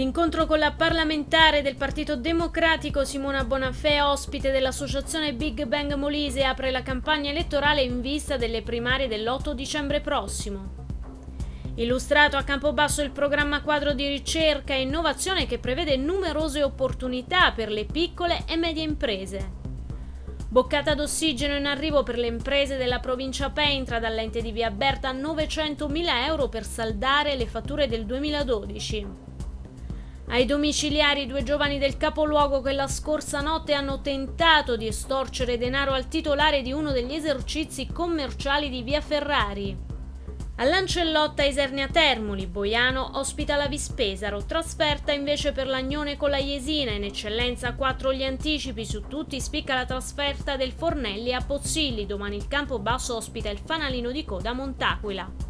L'incontro con la parlamentare del Partito Democratico Simona Bonafè, ospite dell'associazione Big Bang Molise, apre la campagna elettorale in vista delle primarie dell'8 dicembre prossimo. Illustrato a Campobasso il programma quadro di ricerca e innovazione che prevede numerose opportunità per le piccole e medie imprese. Boccata d'ossigeno in arrivo per le imprese della provincia Pentra dall'ente di Via Berta 900.000 euro per saldare le fatture del 2012. Ai domiciliari due giovani del capoluogo che la scorsa notte hanno tentato di estorcere denaro al titolare di uno degli esercizi commerciali di Via Ferrari. A Lancellotta Isernia Termoli, Boiano ospita la Vispesaro, trasferta invece per l'Agnone con la Iesina, in eccellenza 4 gli anticipi, su tutti spicca la trasferta del Fornelli a Pozzilli, domani il Campo Basso ospita il fanalino di coda Montaquila.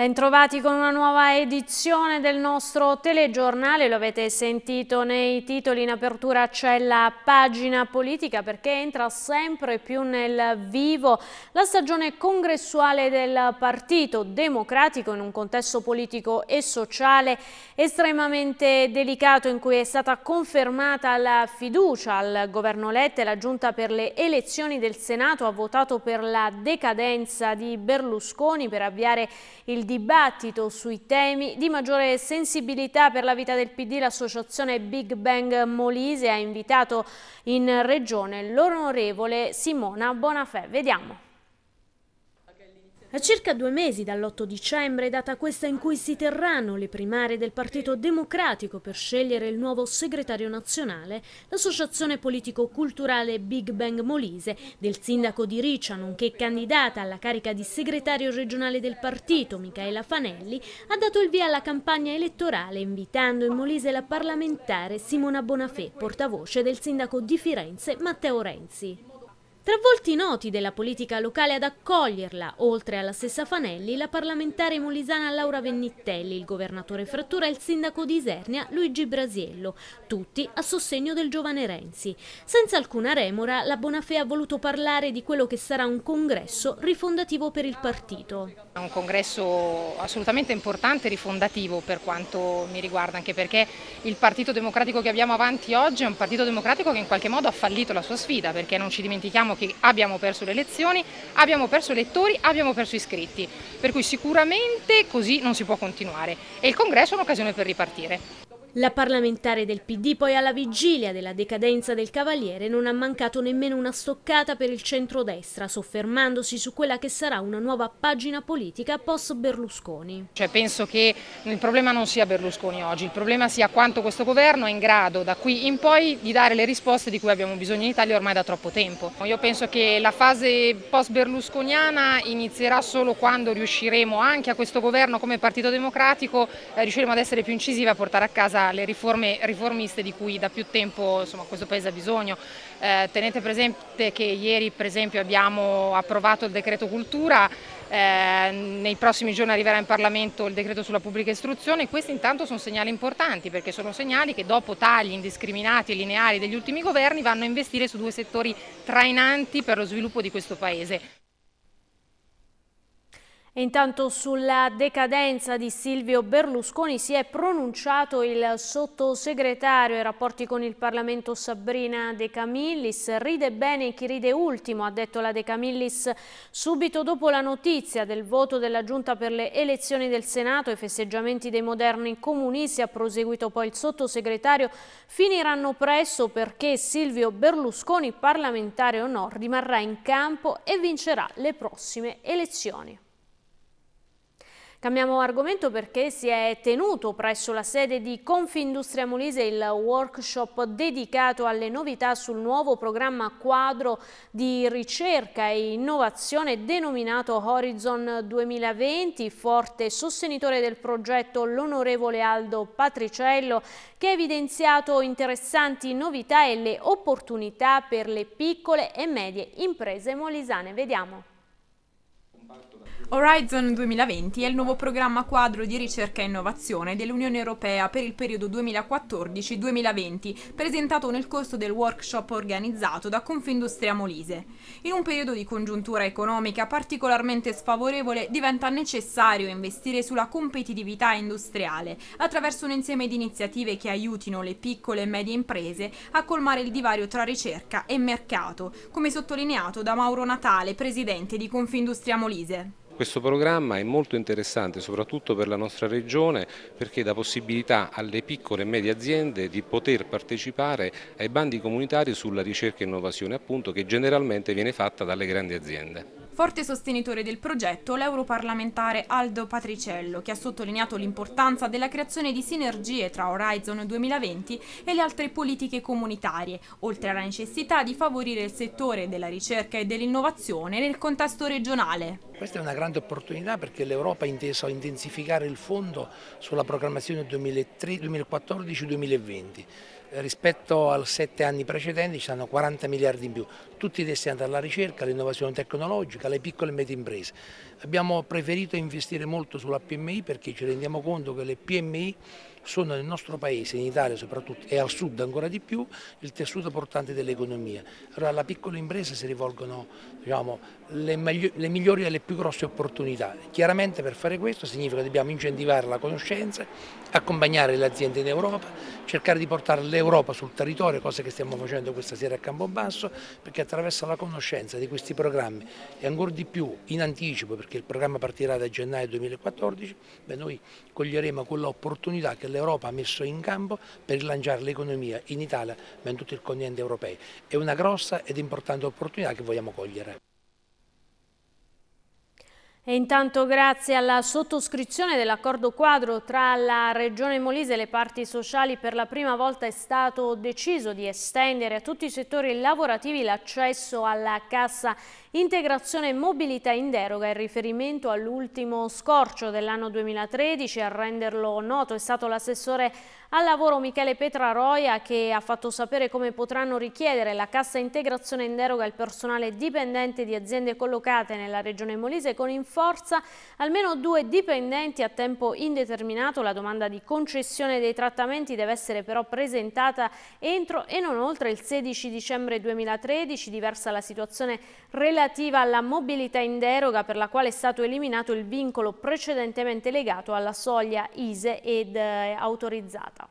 Bentrovati con una nuova edizione del nostro telegiornale, lo avete sentito nei titoli in apertura c'è la pagina politica perché entra sempre più nel vivo la stagione congressuale del Partito Democratico in un contesto politico e sociale estremamente delicato in cui è stata confermata la fiducia al governo Letta e la giunta per le elezioni del Senato ha votato per la decadenza di Berlusconi per avviare il dibattito sui temi di maggiore sensibilità per la vita del PD, l'associazione Big Bang Molise ha invitato in regione l'onorevole Simona Bonafè. Vediamo. A circa due mesi dall'8 dicembre, data questa in cui si terranno le primarie del Partito Democratico per scegliere il nuovo segretario nazionale, l'associazione politico-culturale Big Bang Molise del sindaco di Riccia, nonché candidata alla carica di segretario regionale del partito, Michaela Fanelli, ha dato il via alla campagna elettorale invitando in Molise la parlamentare Simona Bonafè, portavoce del sindaco di Firenze Matteo Renzi. Tra volti noti della politica locale ad accoglierla, oltre alla stessa Fanelli, la parlamentare molisana Laura Vennitelli, il governatore Frattura e il sindaco di Isernia Luigi Brasiello, tutti a sostegno del giovane Renzi. Senza alcuna remora, la Bonafè ha voluto parlare di quello che sarà un congresso rifondativo per il partito. È un congresso assolutamente importante e rifondativo per quanto mi riguarda, anche perché il Partito Democratico che abbiamo avanti oggi è un Partito Democratico che in qualche modo ha fallito la sua sfida, perché non ci dimentichiamo che abbiamo perso le elezioni, abbiamo perso elettori, abbiamo perso iscritti, per cui sicuramente così non si può continuare e il congresso è un'occasione per ripartire. La parlamentare del PD poi alla vigilia della decadenza del Cavaliere non ha mancato nemmeno una stoccata per il centrodestra, soffermandosi su quella che sarà una nuova pagina politica post Berlusconi. Cioè, penso che il problema non sia Berlusconi oggi, il problema sia quanto questo governo è in grado da qui in poi di dare le risposte di cui abbiamo bisogno in Italia ormai da troppo tempo. Io penso che la fase post berlusconiana inizierà solo quando riusciremo anche a questo governo come Partito Democratico, eh, riusciremo ad essere più incisivi a portare a casa casa le riforme riformiste di cui da più tempo insomma, questo Paese ha bisogno. Eh, tenete presente che ieri per esempio abbiamo approvato il decreto cultura, eh, nei prossimi giorni arriverà in Parlamento il decreto sulla pubblica istruzione, questi intanto sono segnali importanti perché sono segnali che dopo tagli indiscriminati e lineari degli ultimi governi vanno a investire su due settori trainanti per lo sviluppo di questo Paese. Intanto sulla decadenza di Silvio Berlusconi si è pronunciato il sottosegretario ai rapporti con il Parlamento Sabrina De Camillis. Ride bene chi ride ultimo, ha detto la De Camillis subito dopo la notizia del voto della Giunta per le elezioni del Senato e festeggiamenti dei moderni comunisti, ha proseguito poi il sottosegretario, finiranno presto perché Silvio Berlusconi, parlamentare o no, rimarrà in campo e vincerà le prossime elezioni. Cambiamo argomento perché si è tenuto presso la sede di Confindustria Molise il workshop dedicato alle novità sul nuovo programma quadro di ricerca e innovazione denominato Horizon 2020, forte sostenitore del progetto l'onorevole Aldo Patriciello che ha evidenziato interessanti novità e le opportunità per le piccole e medie imprese molisane. Vediamo. Horizon 2020 è il nuovo programma quadro di ricerca e innovazione dell'Unione Europea per il periodo 2014-2020, presentato nel corso del workshop organizzato da Confindustria Molise. In un periodo di congiuntura economica particolarmente sfavorevole diventa necessario investire sulla competitività industriale attraverso un insieme di iniziative che aiutino le piccole e medie imprese a colmare il divario tra ricerca e mercato, come sottolineato da Mauro Natale, presidente di Confindustria Molise. Questo programma è molto interessante soprattutto per la nostra regione perché dà possibilità alle piccole e medie aziende di poter partecipare ai bandi comunitari sulla ricerca e innovazione appunto che generalmente viene fatta dalle grandi aziende. Forte sostenitore del progetto l'europarlamentare Aldo Patriciello, che ha sottolineato l'importanza della creazione di sinergie tra Horizon 2020 e le altre politiche comunitarie, oltre alla necessità di favorire il settore della ricerca e dell'innovazione nel contesto regionale. Questa è una grande opportunità perché l'Europa ha inteso intensificare il fondo sulla programmazione 2014-2020 rispetto ai sette anni precedenti ci saranno 40 miliardi in più, tutti destinati alla ricerca, all'innovazione tecnologica, alle piccole e medie imprese. Abbiamo preferito investire molto sulla PMI perché ci rendiamo conto che le PMI sono nel nostro paese, in Italia soprattutto e al sud ancora di più, il tessuto portante dell'economia. Allora alla piccola impresa si rivolgono diciamo, le, le migliori e le più grosse opportunità. Chiaramente per fare questo significa che dobbiamo incentivare la conoscenza, accompagnare le aziende in Europa, cercare di portare l'Europa sul territorio, cosa che stiamo facendo questa sera a Campobasso, perché attraverso la conoscenza di questi programmi e ancora di più in anticipo, perché il programma partirà da gennaio 2014, beh, noi coglieremo quell'opportunità che dell'Europa ha messo in campo per rilanciare l'economia in Italia ma in tutto il continente europeo. È una grossa ed importante opportunità che vogliamo cogliere. E intanto grazie alla sottoscrizione dell'accordo quadro tra la Regione Molise e le parti sociali per la prima volta è stato deciso di estendere a tutti i settori lavorativi l'accesso alla cassa Integrazione e mobilità in deroga in riferimento all'ultimo scorcio dell'anno 2013. A renderlo noto è stato l'assessore al lavoro Michele Petraroia che ha fatto sapere come potranno richiedere la cassa integrazione in deroga il personale dipendente di aziende collocate nella regione Molise con in forza almeno due dipendenti a tempo indeterminato. La domanda di concessione dei trattamenti deve essere però presentata entro e non oltre il 16 dicembre 2013. Diversa la situazione relativa relativa alla mobilità in deroga per la quale è stato eliminato il vincolo precedentemente legato alla soglia ISE ed eh, autorizzata.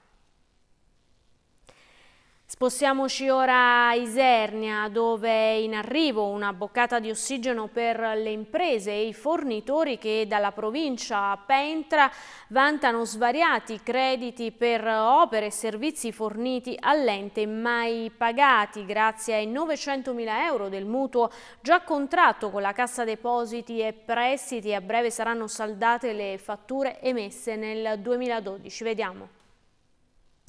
Spostiamoci ora a Isernia dove è in arrivo una boccata di ossigeno per le imprese e i fornitori che dalla provincia a Pentra vantano svariati crediti per opere e servizi forniti all'ente mai pagati grazie ai 900.000 euro del mutuo già contratto con la Cassa Depositi e Prestiti. A breve saranno saldate le fatture emesse nel 2012. Vediamo.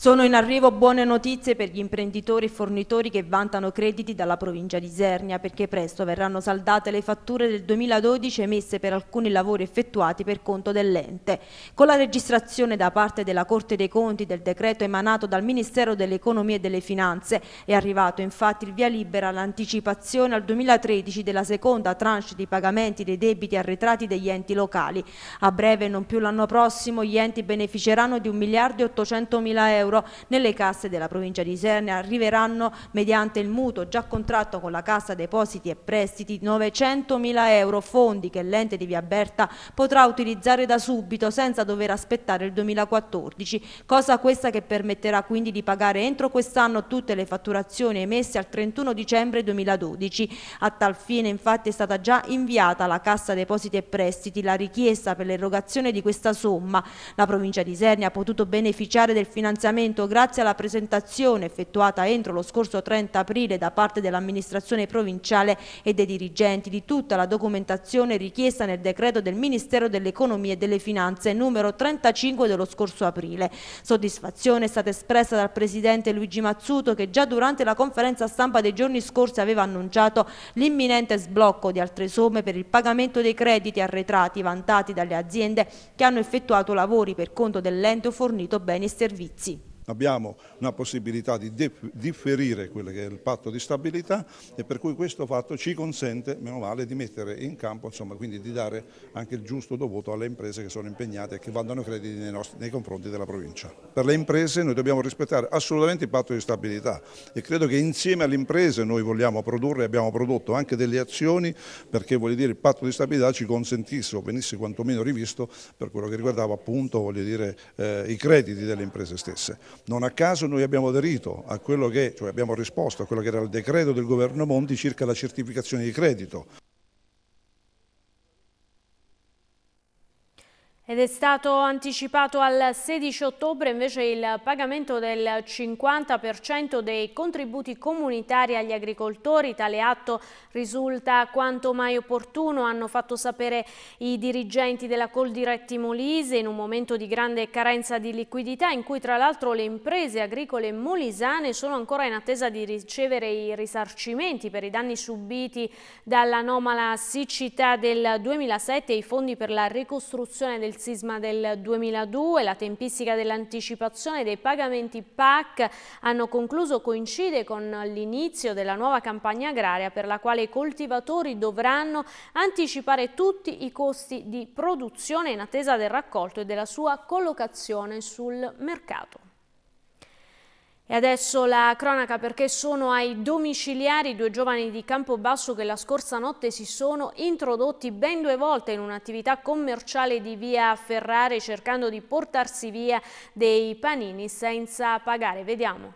Sono in arrivo buone notizie per gli imprenditori e fornitori che vantano crediti dalla provincia di Isernia perché presto verranno saldate le fatture del 2012 emesse per alcuni lavori effettuati per conto dell'ente. Con la registrazione da parte della Corte dei Conti del decreto emanato dal Ministero dell'Economia e delle Finanze è arrivato infatti il via libera all'anticipazione al 2013 della seconda tranche di pagamenti dei debiti arretrati degli enti locali. A breve, non più l'anno prossimo, gli enti beneficeranno di 1 miliardo e 800 mila euro euro nelle casse della provincia di Isernia arriveranno mediante il mutuo già contratto con la Cassa Depositi e Prestiti 900 mila euro fondi che l'ente di Via Berta potrà utilizzare da subito senza dover aspettare il 2014 cosa questa che permetterà quindi di pagare entro quest'anno tutte le fatturazioni emesse al 31 dicembre 2012 a tal fine infatti è stata già inviata alla Cassa Depositi e Prestiti la richiesta per l'erogazione di questa somma la provincia di Isernia ha potuto beneficiare del finanziamento finanziamento grazie alla presentazione effettuata entro lo scorso 30 aprile da parte dell'amministrazione provinciale e dei dirigenti di tutta la documentazione richiesta nel decreto del Ministero dell'Economia e delle Finanze numero 35 dello scorso aprile. Soddisfazione è stata espressa dal Presidente Luigi Mazzuto che già durante la conferenza stampa dei giorni scorsi aveva annunciato l'imminente sblocco di altre somme per il pagamento dei crediti arretrati vantati dalle aziende che hanno effettuato lavori per conto dell'ente o fornito beni e servizi. Abbiamo una possibilità di differire quello che è il patto di stabilità e per cui questo fatto ci consente, meno male, di mettere in campo, insomma, quindi di dare anche il giusto dovuto alle imprese che sono impegnate e che vanno crediti nei, nostri, nei confronti della provincia. Per le imprese noi dobbiamo rispettare assolutamente il patto di stabilità e credo che insieme alle imprese noi vogliamo produrre, e abbiamo prodotto anche delle azioni perché vuol dire il patto di stabilità ci consentisse o venisse quantomeno rivisto per quello che riguardava appunto dire, eh, i crediti delle imprese stesse. Non a caso noi abbiamo aderito a quello che, cioè abbiamo risposto a quello che era il decreto del governo Monti circa la certificazione di credito, Ed è stato anticipato al 16 ottobre invece il pagamento del 50% dei contributi comunitari agli agricoltori. Tale atto risulta quanto mai opportuno, hanno fatto sapere i dirigenti della Coldiretti Molise in un momento di grande carenza di liquidità in cui tra l'altro le imprese agricole molisane sono ancora in attesa di ricevere i risarcimenti per i danni subiti dall'anomala siccità del 2007 e i fondi per la ricostruzione del sisma del 2002, la tempistica dell'anticipazione dei pagamenti PAC hanno concluso coincide con l'inizio della nuova campagna agraria per la quale i coltivatori dovranno anticipare tutti i costi di produzione in attesa del raccolto e della sua collocazione sul mercato. E adesso la cronaca perché sono ai domiciliari due giovani di Campobasso che la scorsa notte si sono introdotti ben due volte in un'attività commerciale di via Ferrari cercando di portarsi via dei panini senza pagare. Vediamo.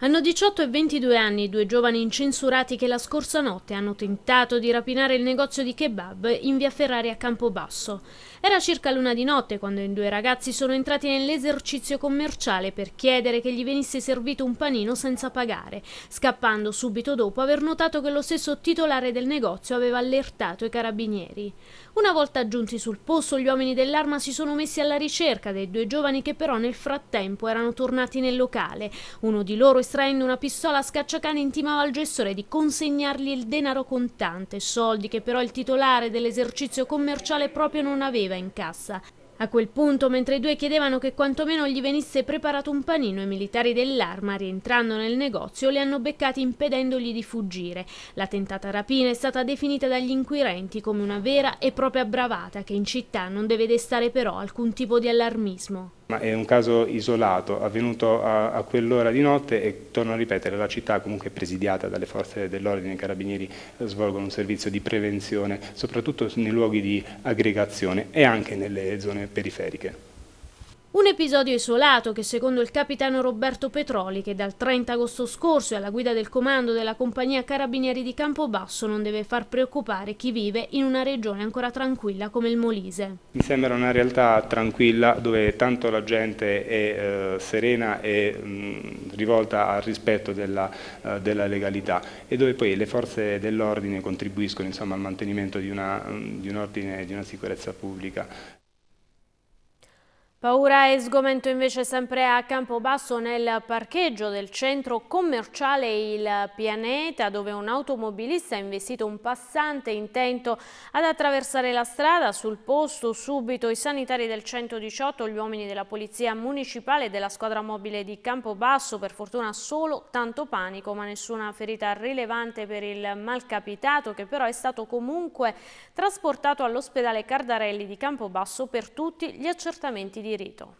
Hanno 18 e 22 anni due giovani incensurati che la scorsa notte hanno tentato di rapinare il negozio di kebab in via Ferrari a Campobasso. Era circa l'una di notte quando i due ragazzi sono entrati nell'esercizio commerciale per chiedere che gli venisse servito un panino senza pagare, scappando subito dopo aver notato che lo stesso titolare del negozio aveva allertato i carabinieri. Una volta giunti sul posto, gli uomini dell'arma si sono messi alla ricerca dei due giovani che però nel frattempo erano tornati nel locale. Uno di loro, estraendo una pistola a scacciacane, intimava al gestore di consegnargli il denaro contante, soldi che però il titolare dell'esercizio commerciale proprio non aveva in cassa a quel punto, mentre i due chiedevano che quantomeno gli venisse preparato un panino, i militari dell'arma, rientrando nel negozio, li hanno beccati impedendogli di fuggire. La tentata rapina è stata definita dagli inquirenti come una vera e propria bravata che in città non deve destare però alcun tipo di allarmismo. Ma è un caso isolato, avvenuto a, a quell'ora di notte e torno a ripetere, la città comunque è presidiata dalle forze dell'ordine, i carabinieri svolgono un servizio di prevenzione, soprattutto nei luoghi di aggregazione e anche nelle zone periferiche. Un episodio isolato che secondo il capitano Roberto Petroli, che dal 30 agosto scorso è alla guida del comando della compagnia Carabinieri di Campobasso, non deve far preoccupare chi vive in una regione ancora tranquilla come il Molise. Mi sembra una realtà tranquilla dove tanto la gente è eh, serena e mh, mm, rivolta al rispetto della, eh, della, legalità e dove poi le forze dell'ordine contribuiscono insomma, al mantenimento di, una, mm, di un ordine e di una sicurezza pubblica. Paura e sgomento invece sempre a Campobasso nel parcheggio del centro commerciale Il Pianeta dove un automobilista ha investito un passante intento ad attraversare la strada. Sul posto subito i sanitari del 118, gli uomini della polizia municipale e della squadra mobile di Campobasso. Per fortuna solo tanto panico ma nessuna ferita rilevante per il malcapitato che però è stato comunque trasportato all'ospedale Cardarelli di Campobasso per tutti gli accertamenti di rito.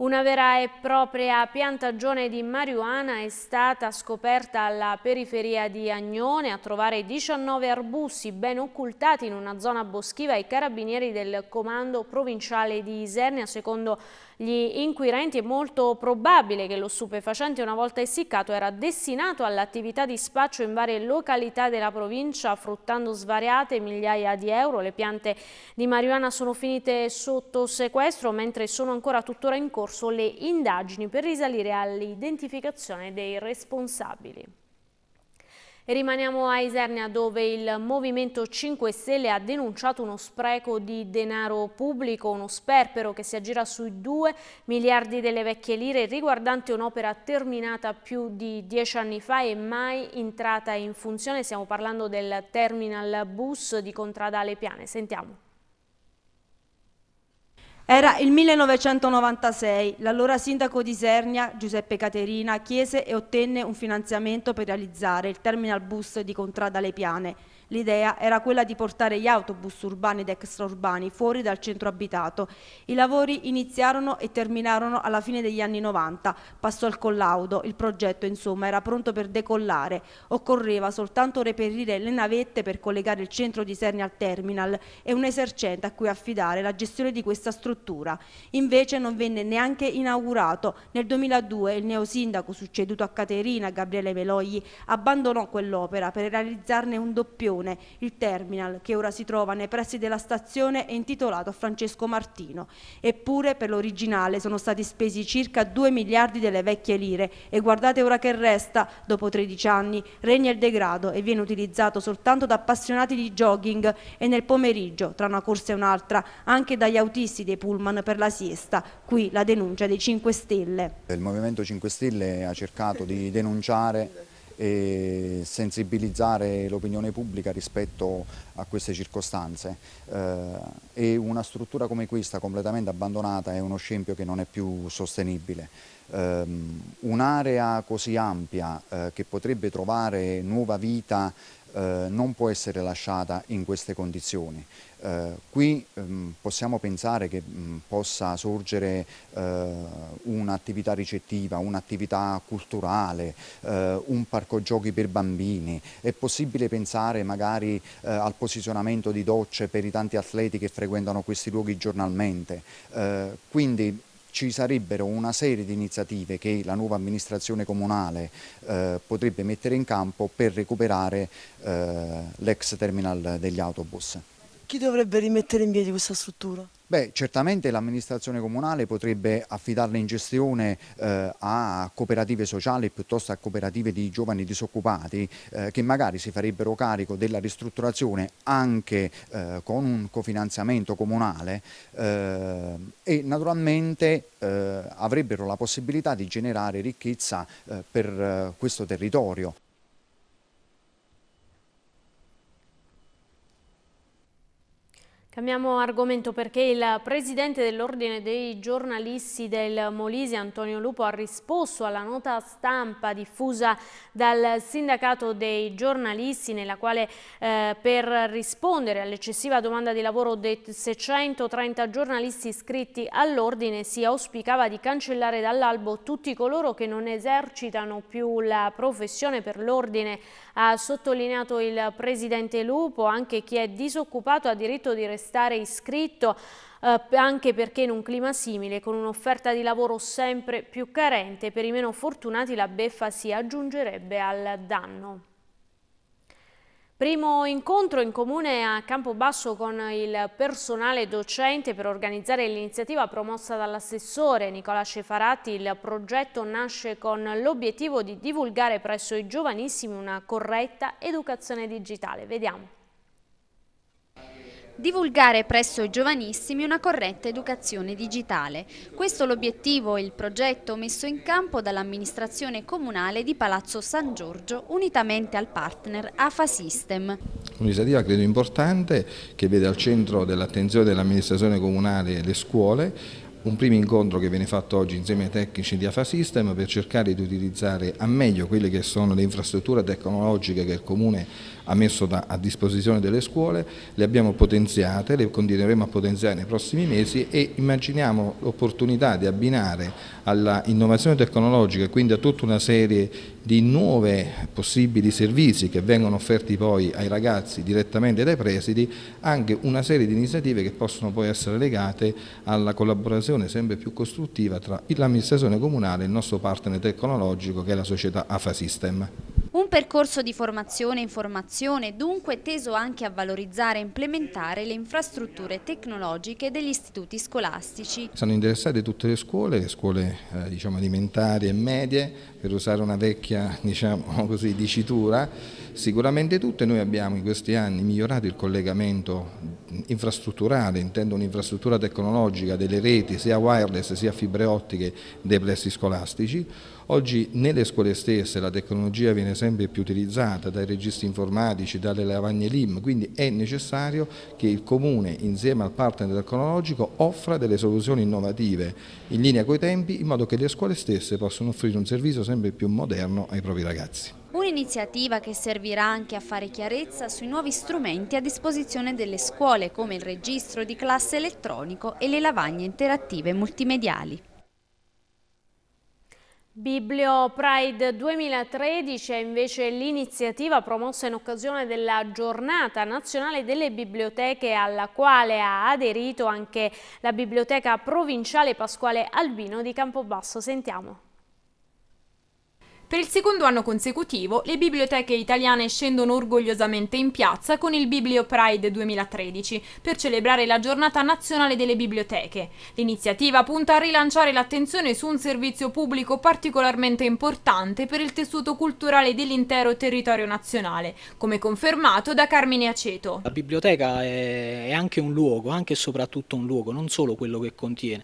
Una vera e propria piantagione di marijuana è stata scoperta alla periferia di Agnone a trovare 19 arbusti ben occultati in una zona boschiva i carabinieri del comando provinciale di Isernia secondo gli inquirenti è molto probabile che lo stupefacente una volta essiccato era destinato all'attività di spaccio in varie località della provincia fruttando svariate migliaia di euro. Le piante di marijuana sono finite sotto sequestro mentre sono ancora tuttora in corso le indagini per risalire all'identificazione dei responsabili rimaniamo a Isernia dove il Movimento 5 Stelle ha denunciato uno spreco di denaro pubblico, uno sperpero che si aggira sui 2 miliardi delle vecchie lire riguardante un'opera terminata più di 10 anni fa e mai entrata in funzione. Stiamo parlando del terminal bus di Contradale Piane. Sentiamo. Era il 1996, l'allora sindaco di Sernia, Giuseppe Caterina, chiese e ottenne un finanziamento per realizzare il terminal bus di Contrada Le Piane, L'idea era quella di portare gli autobus urbani ed extraurbani fuori dal centro abitato. I lavori iniziarono e terminarono alla fine degli anni 90. Passò il collaudo, il progetto insomma era pronto per decollare. Occorreva soltanto reperire le navette per collegare il centro di Serni al terminal e un esercente a cui affidare la gestione di questa struttura. Invece non venne neanche inaugurato. Nel 2002 il neosindaco succeduto a Caterina, Gabriele Melogli, abbandonò quell'opera per realizzarne un doppione Leone. Il terminal, che ora si trova nei pressi della stazione, è intitolato a Francesco Martino. Eppure per l'originale sono stati spesi circa 2 miliardi delle vecchie lire e guardate ora che resta, dopo 13 anni, regna il degrado e viene utilizzato soltanto da appassionati di jogging e nel pomeriggio, tra una corsa e un'altra, anche dagli autisti dei pullman per la siesta. Qui la denuncia dei 5 Stelle. Il Movimento 5 Stelle ha cercato di denunciare e sensibilizzare l'opinione pubblica rispetto a queste circostanze. Eh, e una struttura come questa completamente abbandonata è uno scempio che non è più sostenibile. Ehm, un'area così ampia eh, che potrebbe trovare nuova vita eh, non può essere lasciata in queste condizioni. Eh, qui ehm, possiamo pensare che mh, possa sorgere eh, un'attività ricettiva, un'attività culturale, eh, un parco giochi per bambini, è possibile pensare magari eh, al posizionamento di docce per i tanti atleti che frequentano questi luoghi giornalmente. quindi ci sarebbero una serie di iniziative che la nuova amministrazione comunale eh, potrebbe mettere in campo per recuperare eh, l'ex terminal degli autobus. Chi dovrebbe rimettere in piedi questa struttura? Beh, certamente l'amministrazione comunale potrebbe affidarle in gestione eh, a cooperative sociali piuttosto a cooperative di giovani disoccupati eh, che magari si farebbero carico della ristrutturazione anche eh, con un cofinanziamento comunale eh, e naturalmente eh, avrebbero la possibilità di generare ricchezza eh, per questo territorio. Cambiamo argomento perché il presidente dell'Ordine dei giornalisti del Molise, Antonio Lupo, ha risposto alla nota stampa diffusa dal sindacato dei giornalisti nella quale eh, per rispondere all'eccessiva domanda di lavoro dei 630 giornalisti iscritti all'Ordine si auspicava di cancellare dall'albo tutti coloro che non esercitano più la professione per l'Ordine. Ha sottolineato il presidente Lupo, anche chi è disoccupato ha diritto di restare restare iscritto eh, anche perché in un clima simile, con un'offerta di lavoro sempre più carente, per i meno fortunati la beffa si aggiungerebbe al danno. Primo incontro in comune a Campobasso con il personale docente per organizzare l'iniziativa promossa dall'assessore Nicola Cefaratti. Il progetto nasce con l'obiettivo di divulgare presso i giovanissimi una corretta educazione digitale. Vediamo. Divulgare presso i giovanissimi una corretta educazione digitale. Questo l'obiettivo e il progetto messo in campo dall'amministrazione comunale di Palazzo San Giorgio unitamente al partner AFA System. Un'iniziativa credo importante che vede al centro dell'attenzione dell'amministrazione comunale le scuole, un primo incontro che viene fatto oggi insieme ai tecnici di AFA System per cercare di utilizzare a meglio quelle che sono le infrastrutture tecnologiche che il Comune ha messo da, a disposizione delle scuole, le abbiamo potenziate, le continueremo a potenziare nei prossimi mesi e immaginiamo l'opportunità di abbinare all'innovazione tecnologica e quindi a tutta una serie di nuove possibili servizi che vengono offerti poi ai ragazzi direttamente dai presidi, anche una serie di iniziative che possono poi essere legate alla collaborazione sempre più costruttiva tra l'amministrazione comunale e il nostro partner tecnologico che è la società AFA System. Un percorso di formazione e informazione formazione, dunque teso anche a valorizzare e implementare le infrastrutture tecnologiche degli istituti scolastici. Sono interessate tutte le scuole, le scuole eh, diciamo, alimentari e medie, per usare una vecchia diciamo così, dicitura, sicuramente tutte. Noi abbiamo in questi anni migliorato il collegamento infrastrutturale, intendo un'infrastruttura tecnologica delle reti sia wireless sia fibre ottiche dei plessi scolastici Oggi nelle scuole stesse la tecnologia viene sempre più utilizzata dai registri informatici, dalle lavagne LIM, quindi è necessario che il Comune insieme al partner tecnologico offra delle soluzioni innovative in linea coi tempi in modo che le scuole stesse possano offrire un servizio sempre più moderno ai propri ragazzi. Un'iniziativa che servirà anche a fare chiarezza sui nuovi strumenti a disposizione delle scuole come il registro di classe elettronico e le lavagne interattive multimediali. Biblio Pride 2013 è invece l'iniziativa promossa in occasione della giornata nazionale delle biblioteche alla quale ha aderito anche la biblioteca provinciale Pasquale Albino di Campobasso. Sentiamo. Per il secondo anno consecutivo le biblioteche italiane scendono orgogliosamente in piazza con il Biblio Pride 2013 per celebrare la giornata nazionale delle biblioteche. L'iniziativa punta a rilanciare l'attenzione su un servizio pubblico particolarmente importante per il tessuto culturale dell'intero territorio nazionale, come confermato da Carmine Aceto. La biblioteca è anche un luogo, anche e soprattutto un luogo, non solo quello che contiene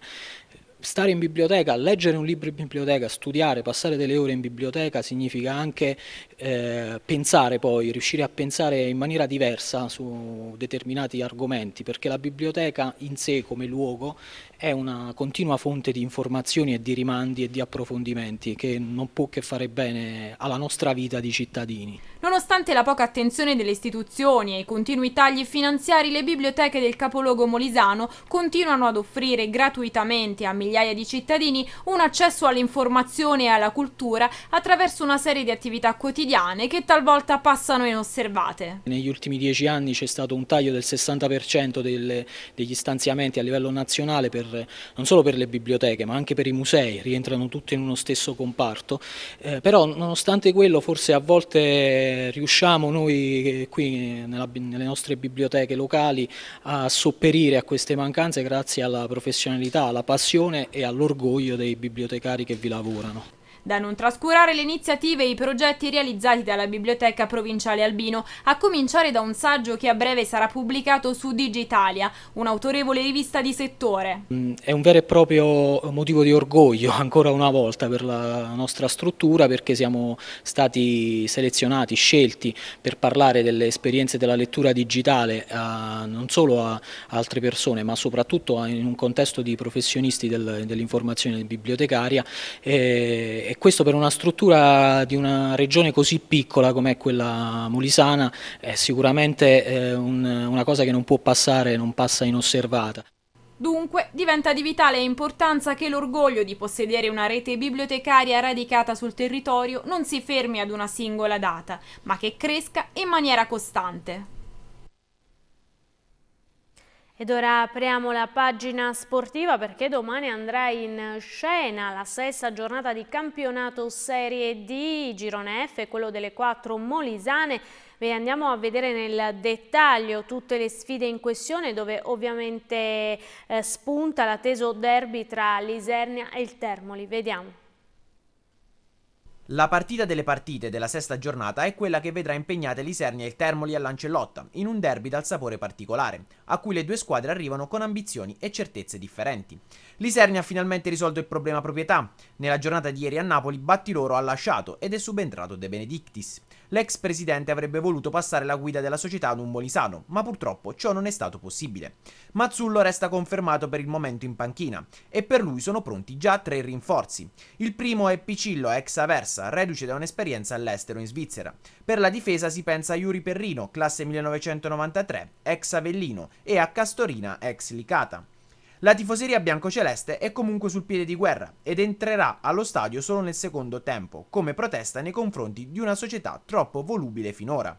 stare in biblioteca, leggere un libro in biblioteca, studiare, passare delle ore in biblioteca significa anche eh, pensare poi, riuscire a pensare in maniera diversa su determinati argomenti, perché la biblioteca in sé come luogo è una continua fonte di informazioni e di rimandi e di approfondimenti che non può che fare bene alla nostra vita di cittadini. Nonostante la poca attenzione delle istituzioni e i continui tagli finanziari, le biblioteche del capoluogo molisano continuano ad offrire gratuitamente a migliaia di cittadini un accesso all'informazione e alla cultura attraverso una serie di attività quotidiane che talvolta passano inosservate. Negli ultimi dieci anni c'è stato un taglio del 60% delle, degli stanziamenti a livello nazionale per per, non solo per le biblioteche ma anche per i musei, rientrano tutti in uno stesso comparto, eh, però nonostante quello forse a volte riusciamo noi eh, qui nella, nelle nostre biblioteche locali a sopperire a queste mancanze grazie alla professionalità, alla passione e all'orgoglio dei bibliotecari che vi lavorano. Da non trascurare le iniziative e i progetti realizzati dalla Biblioteca Provinciale Albino, a cominciare da un saggio che a breve sarà pubblicato su Digitalia, un'autorevole rivista di settore. Mm, è un vero e proprio motivo di orgoglio ancora una volta per la nostra struttura perché siamo stati selezionati, scelti per parlare delle esperienze della lettura digitale a, non solo a altre persone ma soprattutto in un contesto di professionisti del, dell'informazione bibliotecaria eh, e, e questo per una struttura di una regione così piccola come quella molisana è sicuramente eh, un, una cosa che non può passare, non passa inosservata. Dunque diventa di vitale importanza che l'orgoglio di possedere una rete bibliotecaria radicata sul territorio non si fermi ad una singola data, ma che cresca in maniera costante. Ed ora apriamo la pagina sportiva perché domani andrà in scena la sesta giornata di campionato Serie D, Girone F, quello delle quattro Molisane. Ve andiamo a vedere nel dettaglio tutte le sfide in questione dove ovviamente eh, spunta l'atteso derby tra l'Isernia e il Termoli. Vediamo. La partita delle partite della sesta giornata è quella che vedrà impegnate l'Isernia e il Termoli Lancellotta, in un derby dal sapore particolare, a cui le due squadre arrivano con ambizioni e certezze differenti. L'Isernia ha finalmente risolto il problema proprietà. Nella giornata di ieri a Napoli Battiloro ha lasciato ed è subentrato De Benedictis l'ex presidente avrebbe voluto passare la guida della società ad un molisano, ma purtroppo ciò non è stato possibile. Mazzullo resta confermato per il momento in panchina e per lui sono pronti già tre rinforzi. Il primo è Picillo, ex Aversa, reduce da un'esperienza all'estero in Svizzera. Per la difesa si pensa a Yuri Perrino, classe 1993, ex Avellino, e a Castorina, ex Licata. La tifoseria biancoceleste è comunque sul piede di guerra ed entrerà allo stadio solo nel secondo tempo, come protesta nei confronti di una società troppo volubile finora.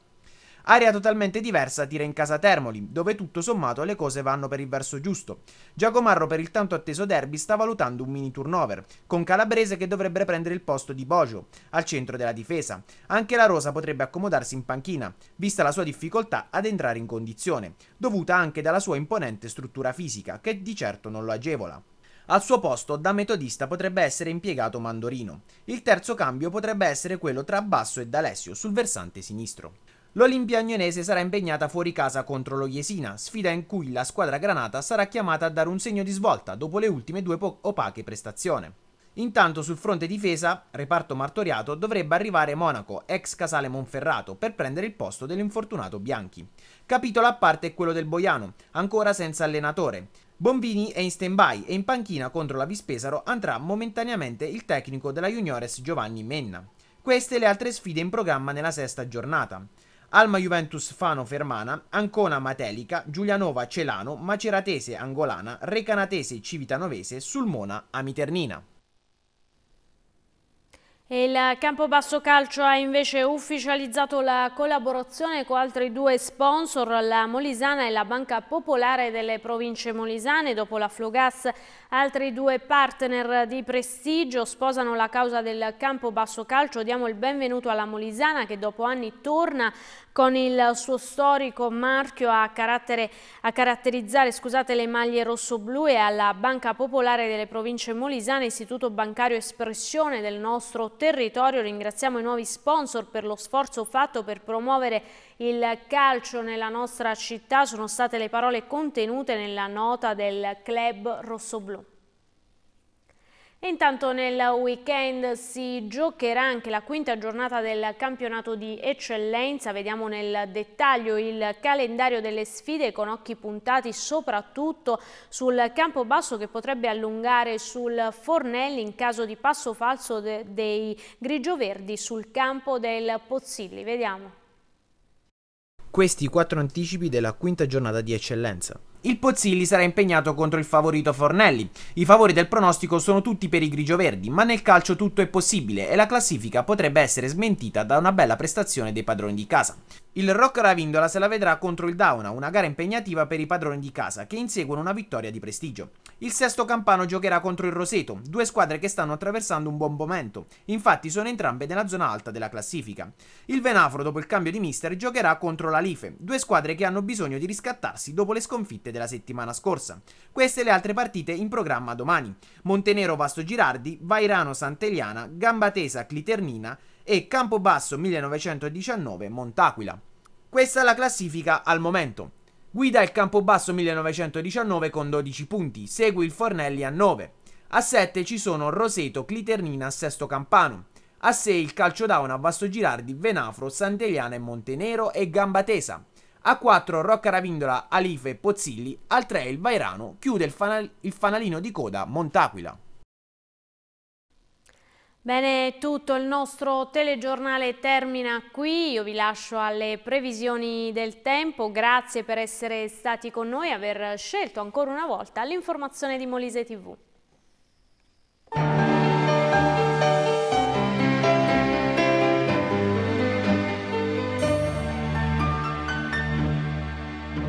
Area totalmente diversa tira in casa Termoli, dove tutto sommato le cose vanno per il verso giusto. Giacomarro per il tanto atteso derby sta valutando un mini turnover, con Calabrese che dovrebbe prendere il posto di Bojo, al centro della difesa. Anche la Rosa potrebbe accomodarsi in panchina, vista la sua difficoltà ad entrare in condizione, dovuta anche dalla sua imponente struttura fisica, che di certo non lo agevola. Al suo posto, da metodista potrebbe essere impiegato Mandorino. Il terzo cambio potrebbe essere quello tra Basso e D'Alessio sul versante sinistro. L'Olimpia Agnonese sarà impegnata fuori casa contro lo Jesina, sfida in cui la squadra granata sarà chiamata a dare un segno di svolta dopo le ultime due opache prestazioni. Intanto sul fronte difesa, reparto martoriato, dovrebbe arrivare Monaco, ex Casale Monferrato, per prendere il posto dell'infortunato Bianchi. Capitolo a parte è quello del Boiano, ancora senza allenatore. Bombini è in stand-by e in panchina contro la Vispesaro andrà momentaneamente il tecnico della Juniores Giovanni Menna. Queste le altre sfide in programma nella sesta giornata. Alma Juventus Fano Fermana, Ancona Matelica, Giulianova Celano, Maceratese Angolana, Recanatese Civitanovese, Sulmona Amiternina. Il Campobasso Calcio ha invece ufficializzato la collaborazione con altri due sponsor, la Molisana e la Banca Popolare delle province molisane, dopo la Flogas Altri due partner di prestigio sposano la causa del campo basso calcio. Diamo il benvenuto alla Molisana che dopo anni torna con il suo storico marchio a, a caratterizzare scusate, le maglie rosso-blu e alla Banca Popolare delle Province Molisane, istituto bancario espressione del nostro territorio. Ringraziamo i nuovi sponsor per lo sforzo fatto per promuovere il calcio nella nostra città sono state le parole contenute nella nota del club rossoblù. Intanto nel weekend si giocherà anche la quinta giornata del campionato di eccellenza, vediamo nel dettaglio il calendario delle sfide con occhi puntati soprattutto sul campo basso che potrebbe allungare sul Fornelli in caso di passo falso de dei grigioverdi sul campo del Pozzilli, vediamo questi i quattro anticipi della quinta giornata di eccellenza. Il Pozzilli sarà impegnato contro il favorito Fornelli. I favori del pronostico sono tutti per i grigioverdi, ma nel calcio tutto è possibile e la classifica potrebbe essere smentita da una bella prestazione dei padroni di casa. Il Rock Ravindola se la vedrà contro il Dauna, una gara impegnativa per i padroni di casa, che inseguono una vittoria di prestigio. Il Sesto Campano giocherà contro il Roseto, due squadre che stanno attraversando un buon momento, infatti sono entrambe nella zona alta della classifica. Il Venafro, dopo il cambio di mister, giocherà contro la Life, due squadre che hanno bisogno di riscattarsi dopo le sconfitte della settimana scorsa. Queste le altre partite in programma domani. Montenero Vasto Girardi, Vairano Sant'Eliana, Gambatesa Cliternina e Campobasso 1919 Montaquila. Questa è la classifica al momento. Guida il Campobasso 1919 con 12 punti, segue il Fornelli a 9. A 7 ci sono Roseto, Cliternina Sesto Campano. A 6 il Calcio Down a Vasto Girardi, Venafro, Sant'Eliana e Montenero e Gambatesa. A 4 Rocca Ravindola, Alife e Pozzilli. Al 3 il Vairano chiude il, fanal- il fanalino di coda Montaquila. Bene, tutto il nostro telegiornale termina qui, io vi lascio alle previsioni del tempo, grazie per essere stati con noi e aver scelto ancora una volta l'informazione di Molise TV.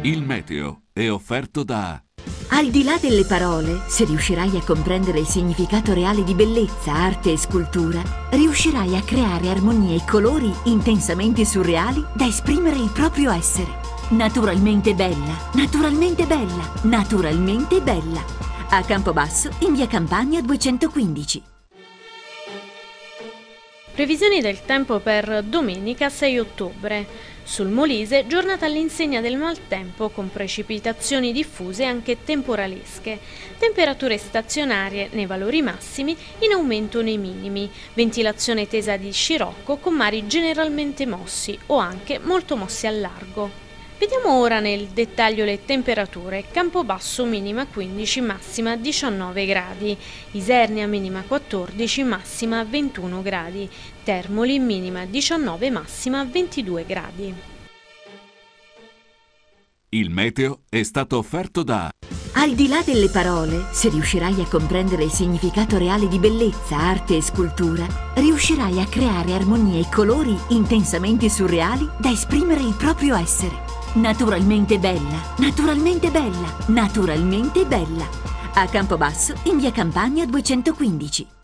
Il meteo è offerto da al di là delle parole, se riuscirai a comprendere il significato reale di bellezza, arte e scultura, riuscirai a creare armonie e colori intensamente surreali da esprimere il proprio essere. Naturalmente bella, naturalmente bella, naturalmente bella. A Campobasso, in via Campania 215. Previsioni del tempo per domenica 6 ottobre. Sul Molise, giornata all'insegna del maltempo con precipitazioni diffuse anche temporalesche. Temperature stazionarie nei valori massimi, in aumento nei minimi. Ventilazione tesa di scirocco con mari generalmente mossi o anche molto mossi al largo. Vediamo ora nel dettaglio le temperature. Campobasso minima 15, massima 19 gradi. Isernia minima 14, massima 21 gradi. Termoli minima 19, massima 22 gradi. Il meteo è stato offerto da... Al di là delle parole, se riuscirai a comprendere il significato reale di bellezza, arte e scultura, riuscirai a creare armonie e colori intensamente surreali da esprimere il proprio essere. Naturalmente bella, naturalmente bella, naturalmente bella. A Campobasso, in via Campania 215.